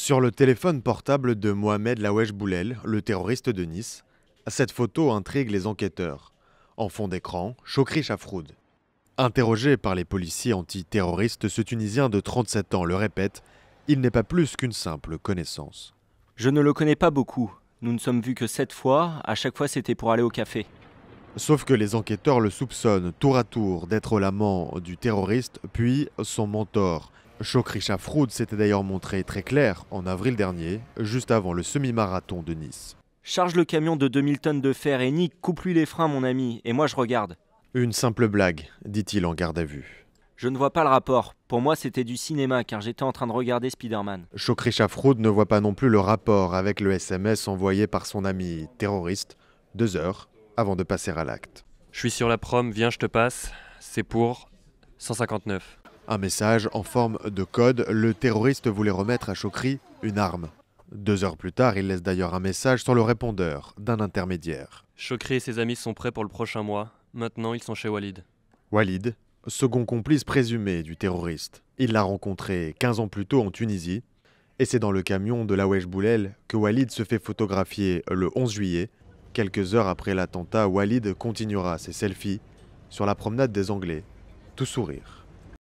Sur le téléphone portable de Mohamed Lawesh Boulel, le terroriste de Nice, cette photo intrigue les enquêteurs. En fond d'écran, Chokri Chafroud. Interrogé par les policiers antiterroristes, ce Tunisien de 37 ans le répète, il n'est pas plus qu'une simple connaissance. Je ne le connais pas beaucoup. Nous ne sommes vus que sept fois, à chaque fois c'était pour aller au café. Sauf que les enquêteurs le soupçonnent tour à tour d'être l'amant du terroriste, puis son mentor, Chokrisha Froud s'était d'ailleurs montré très clair en avril dernier, juste avant le semi-marathon de Nice. Charge le camion de 2000 tonnes de fer et Nick, coupe-lui les freins, mon ami, et moi je regarde. Une simple blague, dit-il en garde à vue. Je ne vois pas le rapport. Pour moi, c'était du cinéma car j'étais en train de regarder Spider-Man. Chokrisha Froud ne voit pas non plus le rapport avec le SMS envoyé par son ami terroriste deux heures avant de passer à l'acte. Je suis sur la prom, viens, je te passe. C'est pour 159. Un message en forme de code, le terroriste voulait remettre à Chokri une arme. Deux heures plus tard, il laisse d'ailleurs un message sur le répondeur d'un intermédiaire. Chokri et ses amis sont prêts pour le prochain mois. Maintenant, ils sont chez Walid. Walid, second complice présumé du terroriste. Il l'a rencontré 15 ans plus tôt en Tunisie. Et c'est dans le camion de la Boulel que Walid se fait photographier le 11 juillet. Quelques heures après l'attentat, Walid continuera ses selfies sur la promenade des Anglais, tout sourire.